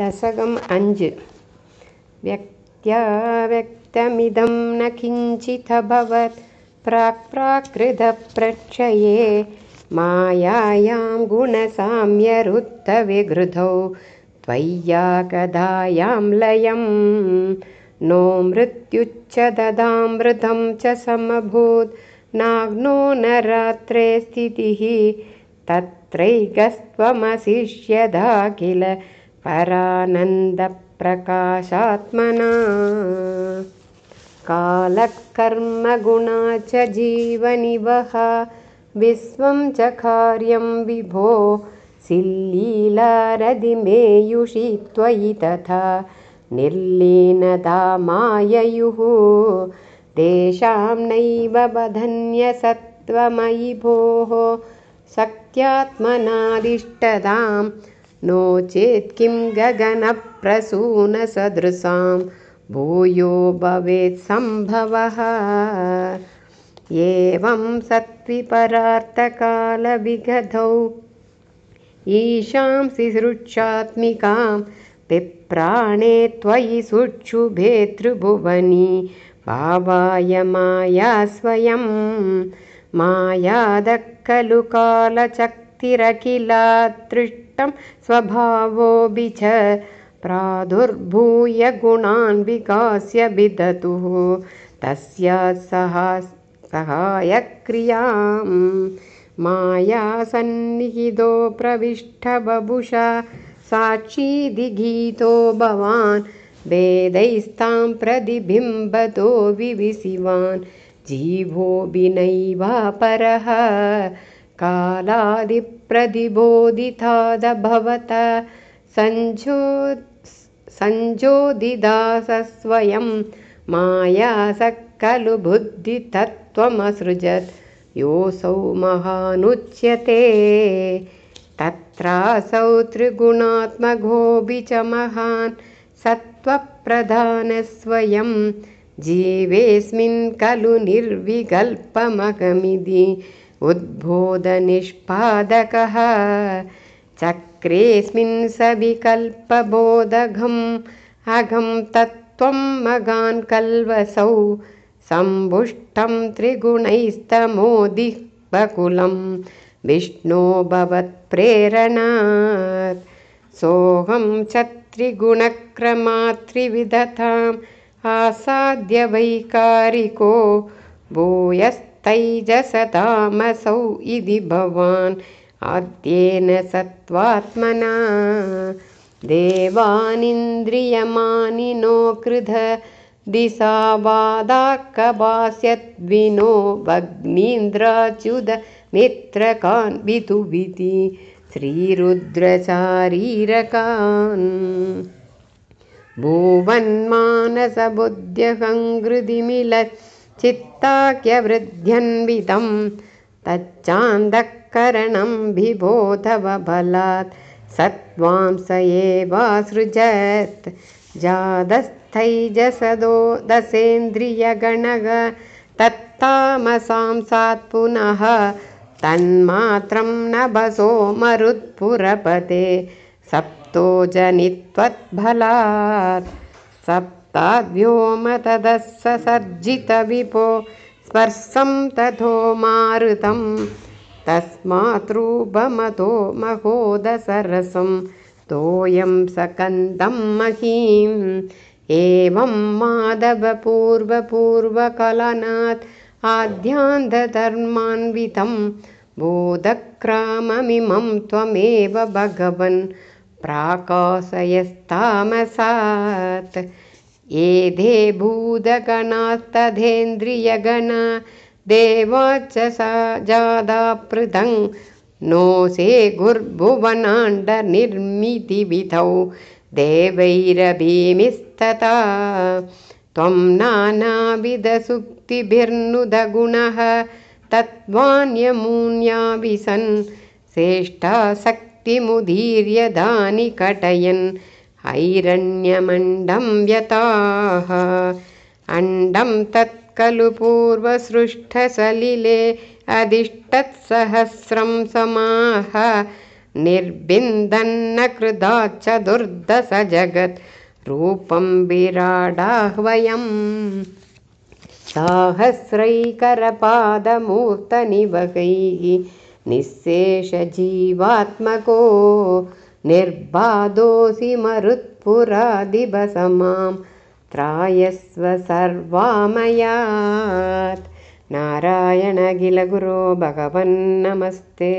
दशकम् अञ्ज् व्यक्त्या व्यक्तमिदं न किञ्चित् अभवत् प्राक् प्राकृतप्रक्षये मायां गुणसाम्यरुद्ध त्वय्या कदायां लयं नो ददामृतं च समभूत् नाग्नो न रात्रे स्थितिः तत्रैकस्त्वमशिष्यदा परानन्दप्रकाशात्मना कालः कर्म च जीवनिवह विश्वं च कार्यं विभो शिल्लीलारदि त्वयि तथा निर्लीनता माययुः तेषां नैव बधन्यसत्त्वमयि भोः शक्त्यात्मनादिष्टताम् नो चेत् किं गगनप्रसूनसदृशां भूयो भवेत् सम्भवः एवं सत्विपरार्थकालविगधौ ईशां सिसृक्षात्मिकां पिप्राणे त्वयि सुक्षुभेतृभुवनी भावाय माया स्वयं कालचक्तिरखिला ष्टं स्वभावोऽ च प्रादुर्भूय गुणान् विकास्य विदतुः तस्य सहा सहायक्रियाम् माया सन्निहितो प्रविष्ट बभुषा साक्षीदि गीतो भवान् वेदैस्तां प्रतिबिम्बतो विविशिवान् जीवो बिनैवा परह। कालादिप्रतिबोधितादभवत सञ्जो संजोदिदासस्वयं मायासखलु बुद्धि बुद्धितत्त्वमसृजत् योऽसौ महानुच्यते तत्रासौ त्रिगुणात्मघोऽपि च महान् सत्त्वप्रधानस्वयं जीवेस्मिन् खलु निर्विकल्पमगमिति उद्बोधनिष्पादकः चक्रेऽस्मिन् सविकल्पबोधघम् अघं तत्त्वम् अगान् कल्वसौ सम्बुष्टं त्रिगुणैस्तमोदिः बकुलं विष्णो भवत्प्रेरणात् सोऽहं च त्रिगुणक्रमात्त्रिविधताम् आसाद्य वैकारिको भूयस्त सैजसतामसौ इति भवान् आद्येन सत्त्वात्मना देवानिन्द्रियमानिनो कृध दिशा वादाकबास्यद्विनो भग्नीन्द्राच्युतमित्रकान् वितुभिति श्रीरुद्रशारीरकान् भुवन् चित्ताक्यवृद्ध्यन्वितं तच्चान्दःकरणं बिबोधव बलात् सत्त्वांस एवासृजत् जादस्थैजसदो पुनः तन्मात्रं नभसो मरुत्पुरपते सप्तो सप् काव्योमतदः विपो स्पर्शं तथो मारुतं तस्मातरूपमतो महोदसरसं तोयं सकन्दं महीम् एवं माधवपूर्वपूर्वकलनात् आद्यान्धधर्मान्वितं बोधक्राममिमं त्वमेव भगवन् प्राकाशयस्तामसात् एधे धे भूदगणास्तेन्द्रियगणा देवाच्च सा जादापृथं नो से गुर्भुवनाण्डनिर्मितिविधौ देवैरभीमिस्तथा त्वं नानाविधसुक्तिभिर्नुदगुणः तत्वान्यमुन्याभि श्रेष्ठा कटयन् ऐरण्यमण्डं व्यताः अण्डं तत् खलु पूर्वसृष्ठसलिले अधिष्ठत्सहस्रं समाः निर्बिन्दन्न कृदा च दुर्दस जगत् रूपं विराडाह्वयम् साहस्रैकरपादमूर्तनिवहैः निःशेषजीवात्मको निर्बाधोऽसि मरुत्पुरा दिबसमाम् त्रायस्व सर्वामयात् नारायणगिलगुरो भगवन्नमस्ते